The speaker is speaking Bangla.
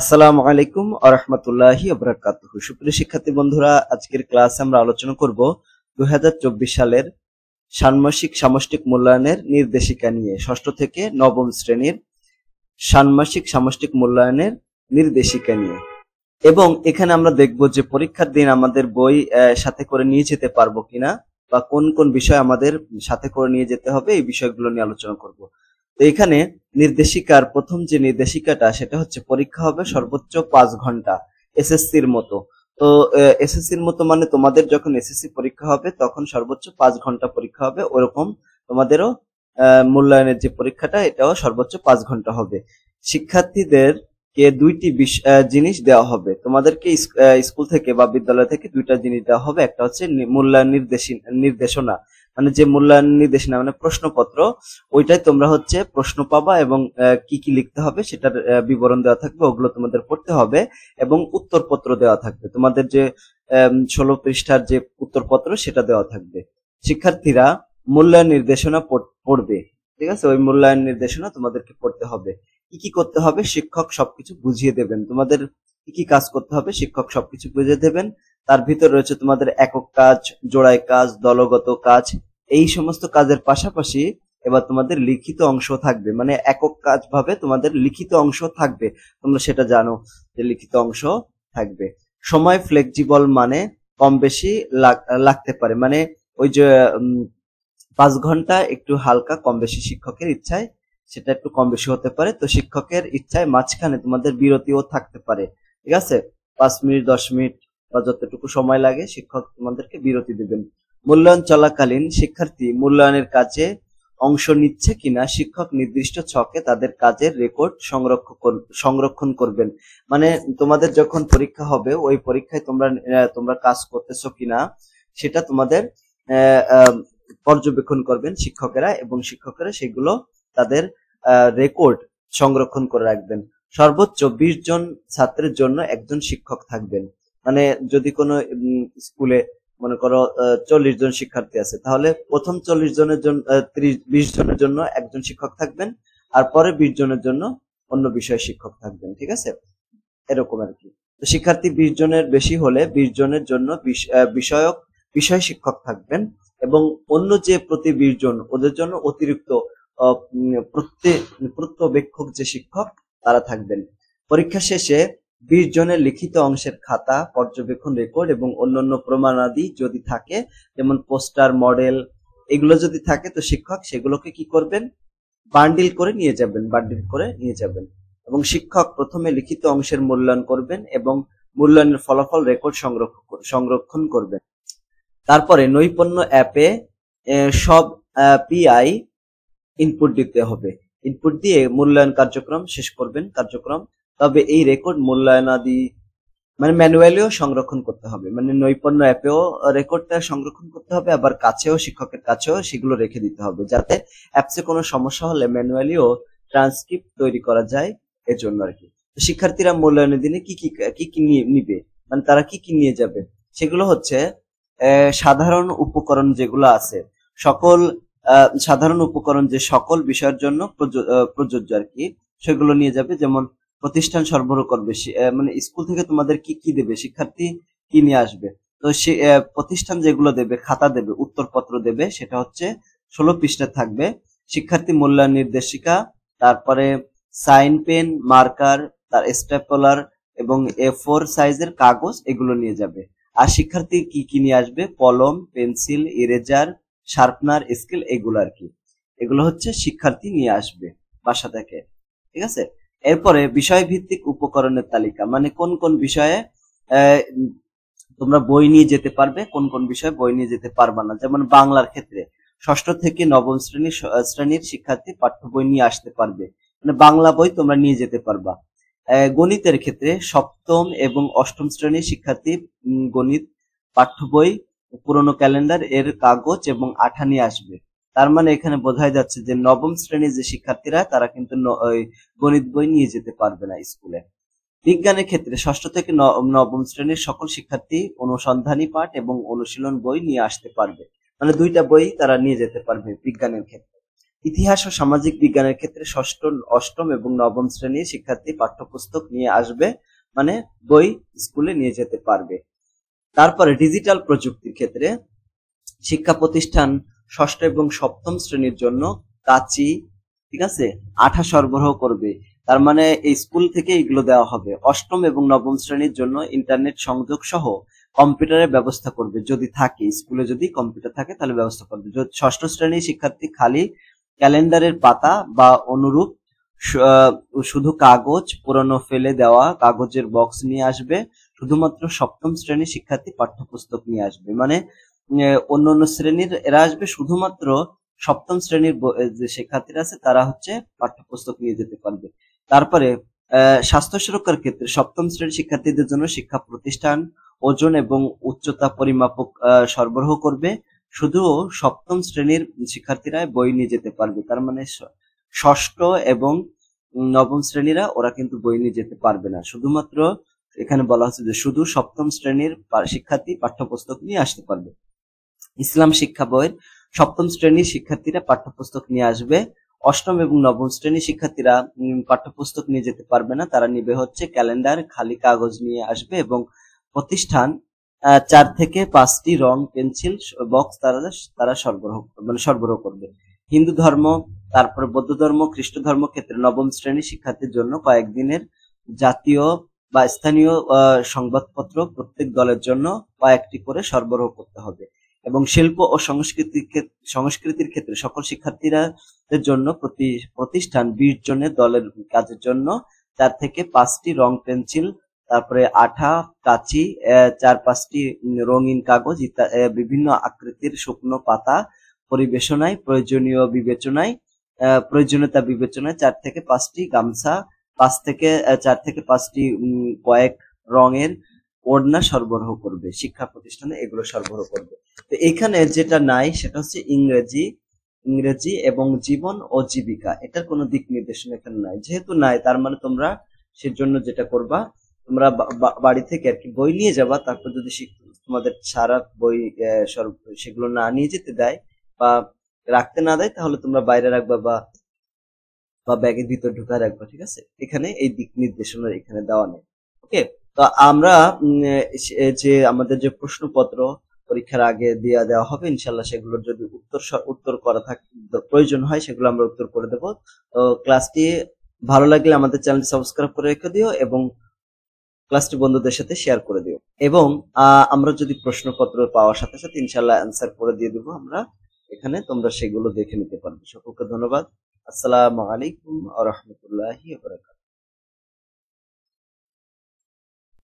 আসসালামু আলাইকুম আরহামতুল্লাহি আবরাকাত সুপ্রিয় শিক্ষার্থী বন্ধুরা আজকের ক্লাসে আমরা আলোচনা করব দু সালের ষান্মাসিক সামষ্টিক মূল্যায়নের নির্দেশিকা নিয়ে ষষ্ঠ থেকে নবম শ্রেণীর ষান্মাসিক সামষ্টিক মূল্যায়নের নির্দেশিকা নিয়ে এবং এখানে আমরা দেখব যে পরীক্ষার দিন আমাদের বই সাথে করে নিয়ে যেতে পারবো কিনা বা কোন কোন বিষয় আমাদের সাথে করে নিয়ে যেতে হবে এই বিষয়গুলো নিয়ে আলোচনা করব তো এখানে নির্দেশিকার প্রথম যে নির্দেশিকাটা সেটা হচ্ছে পরীক্ষা হবে সর্বোচ্চ পাঁচ ঘন্টা এসএসসির মতো তো এসএসসির মতো মানে তোমাদের যখন এসএসসি পরীক্ষা হবে তখন সর্বোচ্চ পাঁচ ঘন্টা পরীক্ষা হবে ওরকম তোমাদেরও মূল্যায়নের যে পরীক্ষাটা এটাও সর্বোচ্চ পাঁচ ঘন্টা হবে শিক্ষার্থীদের কে দুইটি জিনিস দেওয়া হবে তোমাদেরকে স্কুল থেকে বা বিদ্যালয় থেকে দুইটা জিনিস দেওয়া হবে একটা হচ্ছে মূল্যায়ন নির্দেশনা মানে যে মূল্যায়ন নির্দেশনা মানে প্রশ্নপত্র ওইটাই তোমরা হচ্ছে প্রশ্ন পাবা এবং কি কি লিখতে হবে সেটার বিবরণ দেওয়া থাকবে ওগুলো তোমাদের পড়তে হবে এবং উত্তরপত্র দেওয়া থাকবে তোমাদের যে ষোলো পৃষ্ঠার যে উত্তরপত্র সেটা দেওয়া থাকবে শিক্ষার্থীরা মূল্যায়ন নির্দেশনা পড়বে ঠিক আছে ওই মূল্যায়ন নির্দেশনা তোমাদেরকে পড়তে হবে কি কি করতে হবে শিক্ষক সবকিছু বুঝিয়ে দেবেন তোমাদের কি কি কাজ করতে হবে শিক্ষক সবকিছু বুঝিয়ে দেবেন তার ভিতর রয়েছে তোমাদের একক কাজ জোড়ায় কাজ দলগত কাজ এই সমস্ত কাজের পাশাপাশি এবার তোমাদের লিখিত অংশ থাকবে মানে একক কাজ ভাবে তোমাদের লিখিত অংশ থাকবে তোমরা সেটা জানো যে লিখিত অংশ থাকবে সময় ফ্লেক্সিবল মানে কম বেশি লাগতে পারে মানে ওই যে পাঁচ ঘন্টা একটু হালকা কম বেশি শিক্ষকের ইচ্ছায় সেটা একটু কম বেশি হতে পারে তো শিক্ষকের ইচ্ছায় মাঝখানে তোমাদের বিরতিও থাকতে পারে ঠিক আছে পাঁচ মিনিট দশ মিনিট বা যতটুকু সময় লাগে শিক্ষক তোমাদেরকে বিরতি দেবেন মূল্যায়ন চলাকালীন শিক্ষার্থী মূল্যায়নের কাজে অংশ নিচ্ছে কিনা শিক্ষক নির্দিষ্ট ছকে তাদের কাজের রেকর্ড সংরক্ষণ সংরক্ষণ করবেন মানে তোমাদের যখন পরীক্ষা হবে ওই পরীক্ষায় তোমরা তোমরা কাজ করতেছো কিনা সেটা তোমাদের পর্যবেক্ষণ করবেন শিক্ষকেরা এবং শিক্ষকেরা সেগুলো তাদের রেকর্ড সংরক্ষণ করে রাখবেন সর্বোচ্চ বিশ জন ছাত্রের জন্য একজন শিক্ষক থাকবেন মানে যদি কোনো স্কুলে মনে করো চল্লিশ জন শিক্ষার্থী আছে তাহলে প্রথম চল্লিশ জনের জন্য বিশ জনের জন্য একজন শিক্ষক থাকবেন আর পরে বিশ জনের জন্য অন্য বিষয়ে শিক্ষক থাকবেন ঠিক আছে এরকম আর কি তো শিক্ষার্থী বিশ জনের বেশি হলে বিশ জনের জন্য বিষয়ক বিষয় শিক্ষক থাকবেন এবং অন্য যে প্রতি বিশ জন ওদের জন্য অতিরিক্ত প্রত্যেক প্রত্যবেক্ষক যে শিক্ষক তারা থাকবেন পরীক্ষা শেষে বিশ জনের লিখিত অংশের খাতা, পর্যবেক্ষণ রেকর্ড এবং অন্যান্য প্রমাণাদি যদি থাকে যেমন পোস্টার, মডেল এগুলো যদি থাকে তো শিক্ষক সেগুলোকে কি করবেন বান্ডিল করে নিয়ে যাবেন বান্ডিল করে নিয়ে যাবেন এবং শিক্ষক প্রথমে লিখিত অংশের মূল্যায়ন করবেন এবং মূল্যায়নের ফলাফল রেকর্ড সংরক্ষণ করবেন তারপরে নৈপুণ্য অ্যাপে সব পিআই ইনপুট দিতে হবে ইনপুট দিয়ে মূল্যায়ন কার্যক্রম শেষ করবেন কার্যক্রম তবে এই রেকর্ড মূল্যায়নাদি মানে ম্যানুয়ালিও সংরক্ষণ করতে হবে মানে নৈপুণ্য অ্যাপেও রেকর্ডটা সংরক্ষণ করতে হবে আবার কাছেও শিক্ষকের কাছেও সেগুলো রেখে দিতে হবে যাতে অ্যাপসে কোনো সমস্যা হলে ম্যানুয়ালিও ট্রান্সক্রিপ্ট তৈরি করা যায় এর জন্য আর কি শিক্ষার্থীরা মূল্যায়নের দিনে কি কি কি কি নিবে মানে তারা কি কি নিয়ে যাবে সেগুলো হচ্ছে সাধারণ উপকরণ যেগুলো আছে সকল সাধারণ উপকরণ যে সকল বিষয়ের জন্য প্রযোজ্য আর কি সেগুলো নিয়ে যাবে যেমন প্রতিষ্ঠান সরবরাহ করবে মানে স্কুল থেকে তোমাদের কি কি দেবে শিক্ষার্থী কি নিয়ে আসবে তো সে প্রতিষ্ঠান যেগুলো দেবে খাতা দেবে উত্তরপত্র দেবে সেটা হচ্ছে ষোলো পৃষ্ঠা থাকবে শিক্ষার্থী মূল্যায়ন নির্দেশিকা তারপরে সাইন পেন মার্কার তার স্টেপলার এবং এ ফোর সাইজের কাগজ এগুলো নিয়ে যাবে আর শিক্ষার্থী কি কি নিয়ে আসবে কলম পেন্সিল ইরেজার শার্পনার স্কেল এগুলো আর কি এগুলো হচ্ছে শিক্ষার্থী নিয়ে আসবে বাসা থেকে ঠিক আছে এরপরে বিষয় ভিত্তিক উপকরণের তালিকা মানে কোন কোন বিষয়ে তোমরা বই নিয়ে যেতে পারবে কোন কোন বিষয়ে বই নিয়ে যেতে পারবে না যেমন বাংলার ক্ষেত্রে ষষ্ঠ থেকে নবম শ্রেণীর শ্রেণীর শিক্ষার্থী পাঠ্য বই নিয়ে আসতে পারবে মানে বাংলা বই তোমরা নিয়ে যেতে পারবা গণিতের ক্ষেত্রে সপ্তম এবং অষ্টম শ্রেণীর শিক্ষার্থী গণিত পাঠ্য বই পুরনো ক্যালেন্ডার এর কাগজ এবং আঠা নিয়ে আসবে তার মানে এখানে বোঝাই যাচ্ছে যে নবম শ্রেণীর যে শিক্ষার্থীরা তারা কিন্তু গণিত বই নিয়ে যেতে পারবে না স্কুলে বিজ্ঞানের ক্ষেত্রে ষষ্ঠ থেকে নবম শ্রেণীর সকল শিক্ষার্থী অনুসন্ধানী পাঠ এবং অনুশীলন বই নিয়ে আসতে পারবে মানে দুইটা বই তারা নিয়ে যেতে পারবে বিজ্ঞানের ক্ষেত্রে ইতিহাস ও সামাজিক বিজ্ঞানের ক্ষেত্রে ষষ্ঠ অষ্টম এবং নবম শ্রেণীর শিক্ষার্থী পাঠ্যপুস্তক নিয়ে আসবে মানে বই স্কুলে নিয়ে যেতে পারবে তারপরে ডিজিটাল প্রযুক্তির ক্ষেত্রে শিক্ষা প্রতিষ্ঠান ষষ্ঠ এবং সপ্তম শ্রেণীর জন্য কাচি ঠিক আছে আঠা সরবরাহ করবে তার মানে এই স্কুল থেকে এগুলো দেওয়া হবে অষ্টম এবং নবম শ্রেণীর জন্য ইন্টারনেট সংযোগ সহ কম্পিউটারের ব্যবস্থা করবে যদি থাকে স্কুলে যদি কম্পিউটার থাকে তাহলে ব্যবস্থা করবে ষষ্ঠ শ্রেণীর শিক্ষার্থী খালি ক্যালেন্ডারের পাতা বা অনুরূপ শুধু কাগজ পুরনো ফেলে দেওয়া কাগজের বক্স নিয়ে আসবে শুধুমাত্র সপ্তম শ্রেণীর শিক্ষার্থী পাঠ্যপুস্তক নিয়ে আসবে মানে অন্য অন্য শ্রেণীর এরা আসবে শুধুমাত্র সপ্তম শ্রেণীর যে শিক্ষার্থীরা আছে তারা হচ্ছে পাঠ্যপুস্তক নিয়ে যেতে পারবে তারপরে স্বাস্থ্য সুরক্ষার ক্ষেত্রে সপ্তম শ্রেণীর শিক্ষার্থীদের জন্য শিক্ষা প্রতিষ্ঠান ওজন এবং উচ্চতা পরিমাপক সরবরাহ করবে শুধু সপ্তম শ্রেণীর শিক্ষার্থীরা বই নিয়ে যেতে পারবে তার মানে ষষ্ঠ এবং নবম শ্রেণীরা ওরা কিন্তু বই নিয়ে যেতে পারবে না শুধুমাত্র এখানে বলা হচ্ছে যে শুধু সপ্তম শ্রেণীর শিক্ষার্থী পাঠ্যপুস্তক নিয়ে আসতে পারবে ইসলাম শিক্ষা বইয়ের সপ্তম শ্রেণীর শিক্ষার্থীরা পাঠ্যপুস্তক নিয়ে আসবে অষ্টম এবং নবম শ্রেণীর শিক্ষার্থীরা পাঠ্যপুস্তক নিয়ে যেতে পারবে না তারা নিবে হচ্ছে ক্যালেন্ডার খালি কাগজ নিয়ে আসবে এবং প্রতিষ্ঠান চার থেকে পাঁচটি রং পেন্সিল বক্স তারা তারা সরবরাহ মানে সরবরাহ করবে হিন্দু ধর্ম তারপর বৌদ্ধ ধর্ম খ্রিস্ট ধর্ম ক্ষেত্রে নবম শ্রেণী শিক্ষার্থীর জন্য কয়েকদিনের জাতীয় বা স্থানীয় সংবাদপত্র প্রত্যেক দলের জন্য কয়েকটি করে সরবরাহ করতে হবে এবং শিল্প ও সংস্কৃতি সংস্কৃতির ক্ষেত্রে সকল শিক্ষার্থীরা জন্য প্রতি প্রতিষ্ঠান বিশ জনের দলের কাজের জন্য চার থেকে পাঁচটি রং পেন্সিল তারপরে আঠা কাচি চার পাঁচটি রঙিন কাগজ বিভিন্ন আকৃতির শুকনো পাতা পরিবেশনায় প্রয়োজনীয় বিবেচনায় প্রয়োজনীয়তা বিবেচনায় চার থেকে পাঁচটি গামছা পাঁচ থেকে চার থেকে পাঁচটি কয়েক রঙের ওড়না সরবরাহ করবে শিক্ষা প্রতিষ্ঠানে এগুলো সরবরাহ করবে তো এখানে যেটা নাই সেটা হচ্ছে ইংরেজি ইংরেজি এবং জীবন ও জীবিকা এটার কোনো দিক নির্দেশনা এখানে নাই যেহেতু নাই তার মানে তোমরা সেজন্য যেটা করবা তোমরা বাড়ি থেকে আর কি বই নিয়ে যাবা তারপর যদি তোমাদের সারা বই সেগুলো না নিয়ে যেতে দেয় বা রাখতে না দেয় তাহলে তোমরা বাইরে রাখবা বা বা ব্যাগের ভিতর ঢুকায় রাখবা ঠিক আছে এখানে এই দিক নির্দেশনা এখানে দেওয়া নেই ওকে তো আমরা যে আমাদের যে প্রশ্নপত্র পরীক্ষার আগে দেওয়া দেওয়া হবে ইনশাল্লাহ সেগুলোর যদি উত্তর উত্তর করা থাক প্রয়োজন হয় সেগুলো আমরা উত্তর করে দেব তো ক্লাসটি ভালো লাগলে আমাদের চ্যানেল সাবস্ক্রাইব করে রেখে দিও এবং ক্লাসটি বন্ধুদের সাথে শেয়ার করে দিও এবং আমরা যদি প্রশ্নপত্র পাওয়ার সাথে সাথে ইনশাল্লাহ অ্যান্সার করে দিয়ে দেবো আমরা এখানে তোমরা সেগুলো দেখে নিতে পারবে সকলকে ধন্যবাদ আসসালামু আলাইকুম আ রহমতুল্লাহ